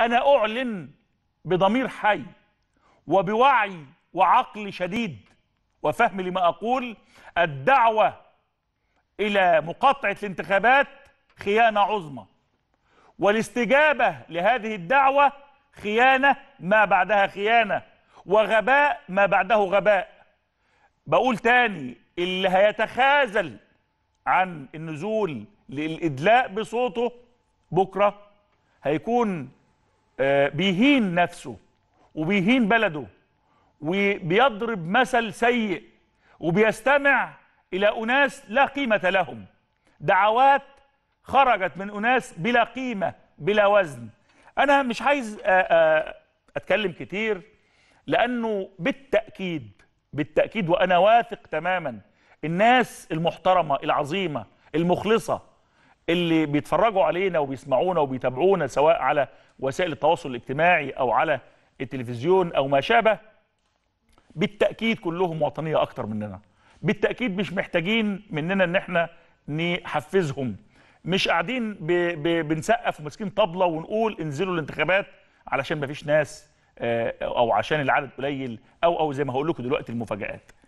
أنا أعلن بضمير حي وبوعي وعقل شديد وفهم لما أقول الدعوة إلى مقاطعة الانتخابات خيانة عظمى والاستجابة لهذه الدعوة خيانة ما بعدها خيانة وغباء ما بعده غباء بقول تاني اللي هيتخاذل عن النزول للإدلاء بصوته بكرة هيكون آه، بيهين نفسه وبيهين بلده وبيضرب مثل سيء وبيستمع إلى أناس لا قيمة لهم دعوات خرجت من أناس بلا قيمة بلا وزن أنا مش عايز آه، آه، أتكلم كتير لأنه بالتأكيد بالتأكيد وأنا واثق تماما الناس المحترمة العظيمة المخلصة اللي بيتفرجوا علينا وبيسمعونا وبيتابعونا سواء على وسائل التواصل الاجتماعي او على التلفزيون او ما شابه بالتاكيد كلهم وطنيه اكتر مننا بالتاكيد مش محتاجين مننا ان احنا نحفزهم مش قاعدين ب... ب... بنسقف وماسكين طبله ونقول انزلوا الانتخابات علشان ما فيش ناس آه، او عشان العدد قليل او او زي ما هقول لكم دلوقتي المفاجات